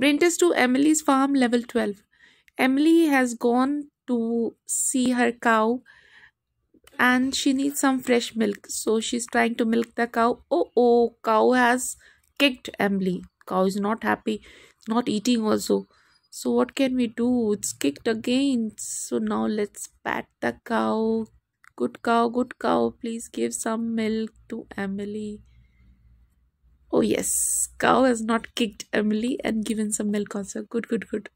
Brintis to Emily's farm, level 12. Emily has gone to see her cow and she needs some fresh milk. So she's trying to milk the cow. Oh, oh, cow has kicked Emily. Cow is not happy. not eating also. So what can we do? It's kicked again. So now let's pat the cow. Good cow, good cow. Please give some milk to Emily. Oh, yes. Cow has not kicked Emily and given some milk also. Good, good, good.